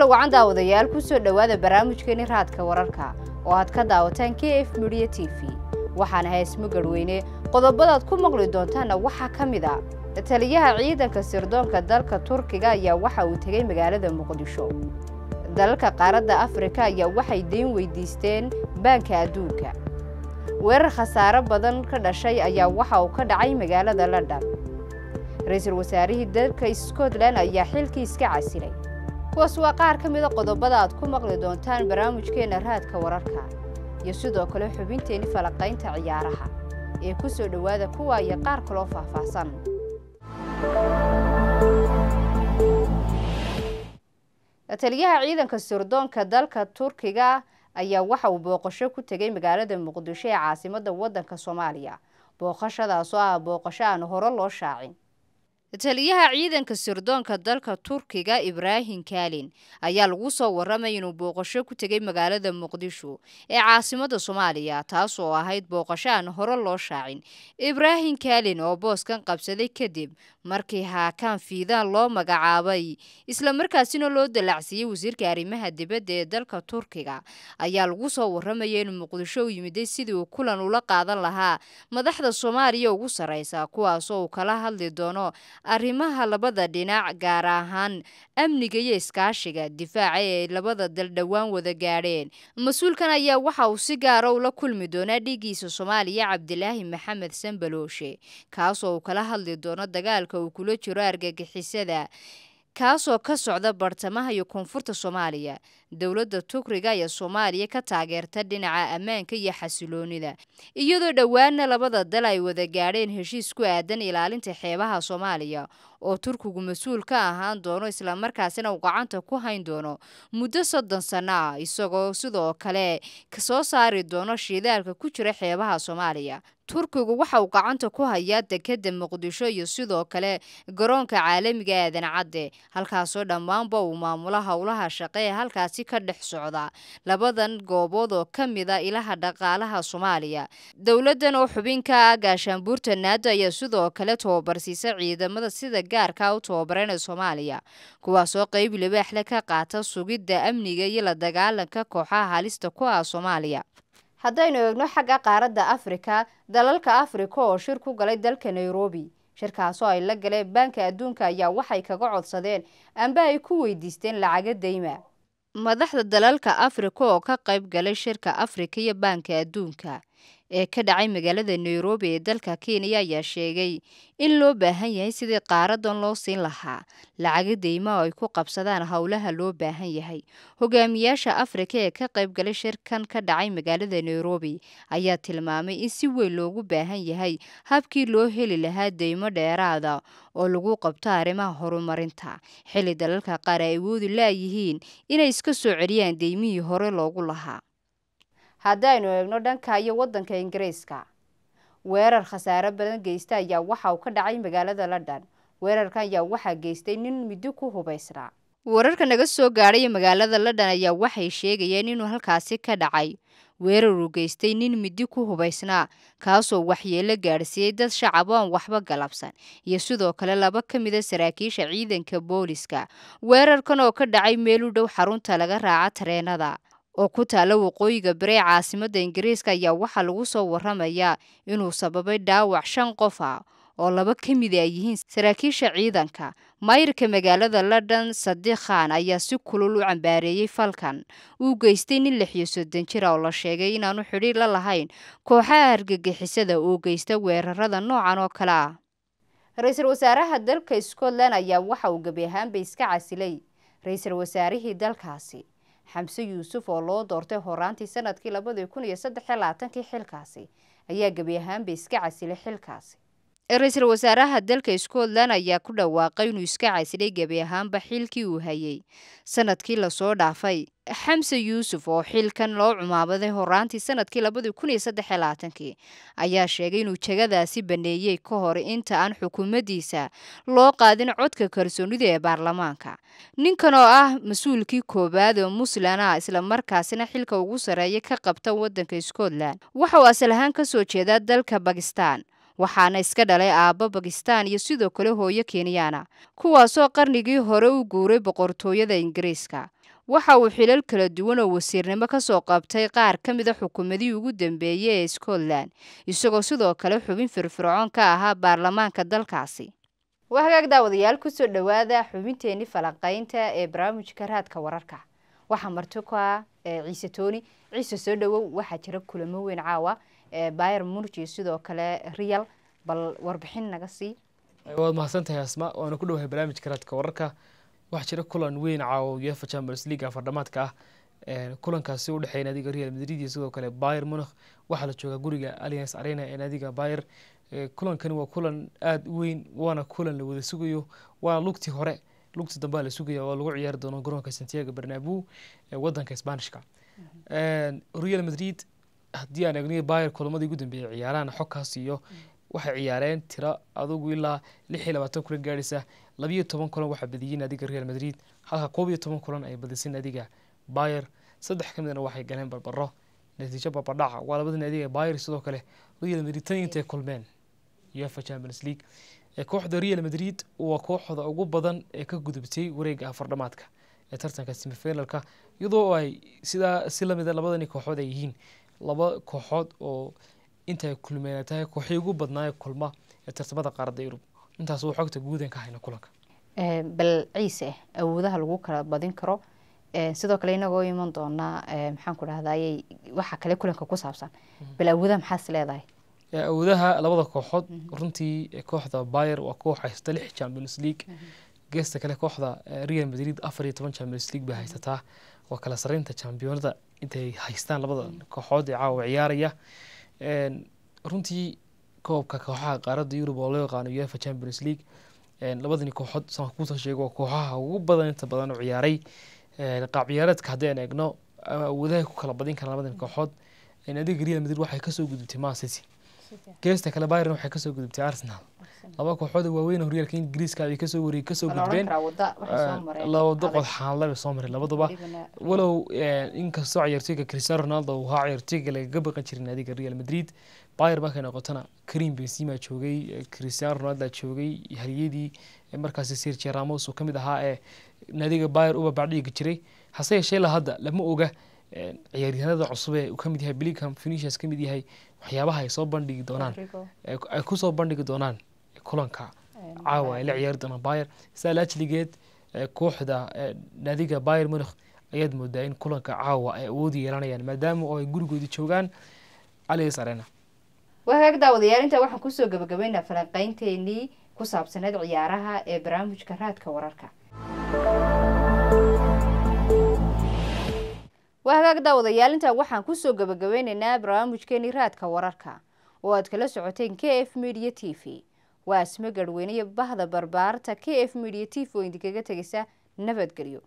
mar lawacan daawadayaal ku soo dhowaada barnaamijkeeni raadka wararka oo aad ka daawataan k f midiya t v waxaana ahay garweyne qodobadaad ku maqli doontaanna waxaa ka mid a ah. taliyaha ciidanka sirdoonka dalka turkiga ayaa waxa uu tegey magaalada muqdisho dalalka qaaradda afrika ayaa waxay deyn weydiisteen baanka adduunka weerar khasaaro badan ka dhashay ayaa waxa uu ka dhacay magaalada london ra-iisul wasaarihii dalka scotland ayaa xilkii iska casilay kuwaas waa qaar ka mida qodobada aad ku maqli doontaan barnaamijkeenna raadka wararka iyo sidoo kale xubinteenni falaqaynta ciyaaraha ee ku soo dhowaada kuwa iyo qaar kaloo faahfaahsan lataliyaha ciidanka sirdoonka dalka turkiga ayaa waxa uu booqasho ku tegay magaalada muqdisho ee caasimada wadanka soomaaliya booqashadaasoo ah booqasho aan hore loo shaacin taliyaha ciidanka sirdoonka dalka turkiga ibraahim kaalin ayaa lagu soo warramay inuu booqasho ku tegay magaalada muqdisho ee caasimada soomaaliya taas oo ahayd booqasho aan hore loo shaacin ibraahim kaalin oo booskan qabsaday kadib markii haakaan fiidaan loo magacaabay isla markaasina loo dalaacsiiyey wasiirka arrimaha dibadda ee dalka turkiga ayaa lagu soo waramaya inuu muqdisho u yimiday sidii uu kulan ula qaadan lahaa madaxda soomaaliya ugu sarraysa kuwaasoo uu kala hadli doono arrimaha labada dhinac gaar ahaan amniga iyo iskaashiga difaaca ee labada dal dhowaan wada gaadheen mas-uulkan ayaa waxa uu si gaara ah ula kulmi doonaa dhiiggiisa soomaaliya cabdilaahi maxamed sanbalooshe kaasoo uu kala hadli doono dagaalka uu kula jiro argagixisada kaasoo ka socda bartamaha iyo koonfurta soomaaliya dowladda tukriga ayaa soomaaliya ka taageerta dhinaca ammaanka iyo xasiloonida iyadoo dhowaanna labada dal ay wada gaadheen heshiis ku aadan ilaalinta xeebaha soomaaliya oo turkigu mas-uul ka ahaan doono islamarkaasina uu gacanta ku hayn doono muddo soddon sanno ah isagoo sidoo kale kasoo saari doono shidaalka ku jira xeebaha soomaaliya turkigu waxa uu gacanta ku hayaa dekedda muqdisho iyo sidoo kale garoonka caalamiga aadan cadde halkaasoo dhammaanba uu maamulo howlaha shaqe ee halkaasi ka dhex socda labadan goobood oo ka a ilaha dhaqaalaha soomaaliya dowladdan oo xubin ka ah gaashaanbuurta naado ayaa sidoo kale tobabarsiisa ciidamada sida gaarka u ee soomaaliya kuwaasoo qeyb libaaxle ka qaata sugidda amniga iyo la dagaalanka kooxaha halista ku ah soomaaliya haddaynu eegno xagga qaaradda afrika dalalka afrika oo shir ku galay dalka nairobi shirkaasoo ay la galeen baanka adduunka ayaa waxay kaga codsadeen amba ay ku weydiisteen lacaga deyma madaxda dalalka afrika oo ka qayb galay shirka afrika iyo baanka adduunka ee ka dhacay magaalada nairobi ee dalka kenya ayaa sheegay in loo baahan yahay sidii qaaradan loo siin lahaa lacaga deyma oo ay ku qabsadaan howlaha loo baahan yahay hogaamiyaasha afrika ee ka qayb galay shirkan ka dhacay magaalada nairobi ayaa tilmaamay in si weyn loogu baahan yahay habkii loo heli lahaa deymo dheeraada ah oo lagu qabto arrimaha horumarinta xilli dalalka qaar ay awoodi laayihiin inay iska soo celiyaan deymihii hore loogu lahaa haddaynu eegno dhanka iyo waddanka ingiriiska weerar khasaare badan geysta ayaa waxa uu ka dhacay magaalada london weerarkan ayaa waxaa geystay nin middi ku hubaysnaa wararka naga soo gaadhay magaalada london ayaa waxay sheegayeen inuu halkaasi ka dhacay weerar uu geystay nin middi ku hubaysnaa kaasoo waxyeelo gaadhsiiyey dad shacab aan waxba galabsan iyo sidoo kale laba ka mida ah saraakiisha ciidanka booliska weerarkan oo ka dhacay meel u dhow xarunta laga raaca tareenada oo ku taala waqooyiga bere ee caasimadda ingiriiska ayaa waxaa lagu soo warramayaa inuu sababay dhaawac shan qof ah oo laba ka mida ah ay yihiin saraakiisha ciidanka mayrka magaalada london sadiq khan ayaa si kulul u cambaareeyey falkan uu geystay nin lixiyo soddon jir jira ah oo la sheegay inaanu xidhiir la lahayn kooxaha argagixisada oo geysta weerarada noocan oo kale ah ra-iisul wasaaraha dalka scotland ayaa waxa uu gebi ahaanba iska casilay ra-iisul wasaarihii dalkaasi xamse yuusuf oo loo doortay horaantii sanadkii labadii kun iyo saddex labaatankii xilkaasi ayaa gebi ahaanba iska casilay xilkaasi ra-iisul wasaaraha dalka scotland ayaa ku dhawaaqay inuu iska casilay gebi ahaanba xilkii uu hayay sanadkii lasoo dhaafay xamse yuusuf oo xilkan loo cumaabaday horaantii sanadkii labadii kun iyo saddex iyo labaatankii ayaa sheegay inuu jegadaasi baneeyey ka hor inta aan xukuumaddiisa loo qaadin codka kalsoonida ee baarlamaanka ninkan oo ah mas-uulkii koowaad oo muslimah islamarkaasina xilka ugu sarreeya ka qabta waddanka scotland waxa uu asal ahaan kasoo jeedaa dalka bakistan waxaana iska dhalay aabbo bakistan iyo sidoo kale hooyo kenyaana kuwaasoo qarnigii hore u guuray boqortooyada ingiriiska waxa uu xilal kala duwan oo wasiirnimo ka soo qabtay qaar ka mid a ah xukuumadihii ugu dambeeyey ee scotland isagoo sidoo kale xubin firfircoon ka ahaa baarlamaanka dalkaasi waa hagaag daawadayaal kusoo dhowaada xubinteenii falanqaynta ee barnaamijka raadka wararka waxaa marto ku ah eh, ciise tooni ciise soo dhowow waxaa jira kulamo weyn caawa byr murji sidoo kale real bal warbixin naga sii waad mahadsantahay asma waana ku dhowahay barnaamijka raadka wararka waxaa jira kulan weyn caawa uefa champions league afardhamaadka ah kulankaasi u naadiga real madrid iyo sidoo kale bayer munich waxaa la joogaa guriga alliance arena ee naadiga bayer kulankani waa kulan aada u weyn waana kulan la wada sugayo waana lugtii hore lugtii dambea la sugaya oo lagu ciyaari doono garoonka santiago barnabu ee wadanka sbaanishka mm-hmm. real madrid haddii aan eegniyo bayer kulamadii ugu dambeeyay ciyaarahana xogkaas iyo waxay ciyaareen tiro adugu ilaa lix iyo labaatan kulan gaadhaysa labiyo toban kulan waxaa badiyey naadiga real madrid halka koob iyo toban kulan ay badisay naadiga bayer saddex ka midna waxay galeen barbaro natiijo barbadhaca ah. waa labada naadiga bayer sidoo kale real madrid tan intay kulmeen uefa champions league ee kooxda real madrid waa kooxda ugu badan ee ka gudubtay wareega afardhamaadka ee tartanka semifinalka iyadoo ay sidaa si lamida ah labadani kooxood ay yihiin laba kooxood oo inta kulmeen tahay kooxii ugu badnaaye kulma ee tartamada qaaradda yurub intaas waa xogta guudan ka hayna kulanka eh, bal ciise eh, awoodaha lagu kala badin karo eh, sidoo kale inagoo iman doonaa maxaan maxaanku dhahdaayy waxa kale kulanka ku saabsan mhm. bal awoodaha maxaas leedahay awoodaha labada kooxood mhm. runtii kooxda bayer waa koox haysata lix champions league mhm. geesta kale kooxda real madrid afar iyo toban champions league bay haysataa waa kala sareynta championada intay haystaan labada kooxood ee caawa ciyaaraya runtii koobka kooxaha qaaradda yurub oo loo yaqaano uefa champions league labadani kooxood sanadka kusoo sheego waa kooxaha ugu badan inta badan oo ciyaaray qaab ciyaareedka haddii aan eegno awoodaha ku kala badin karan labadani kooxood adiga real madrid waxay kasoo gudubtay macity geesta kale byron waxay kasoo gudubtay arsenal laba kooxood waaweyn horyaalka ingiriiska ay kasoo wariyay kasoo gudbeen la wado soo maray labaduba walow inkastoo ciyaartoyga cristiano ronaldo uu ahaa ciyaartoyga lagaga baqan jirin adiga real madrid bayer markay noqotona karim benzima joogay cristiano ronaldo joogay haryadii markaasi sergio ramos uu kamid ahaa ee naadiga bayer u babaacdhiigi jiray hase yeeshee la hadda lama oga ciyaaryahanada cusub ee uu kamid yahay blingham finishers kamid yahay waxyaabaha ay soo bandhigi doonaan ay kusoo bandhigi doonaan kulanka caawa ay la ciyaari doonaan bayer sidaa laajligeed eh, kooxda eh, naadiga bayer munikh ayaad moodaa in kulanka caawa ay awoodi yeelanayaan maadaama oo ay gurigooda joogaan alis arena wagaag daawadayaal intaa waxaan kusoo gabagabaynaa falanqeynteenii ku saabsaneed ciyaaraha ee barnaamijka raadka wararka waa hagaag daawadayaal intaa waxaan kusoo gabagabeynaynaa barnaamijkeeni raadka wararka oo aad kala socoteen k f media t v waa asme garweyneyo bahda barbaarta k f media t v oo idinkaga tegaysa nabadgelyo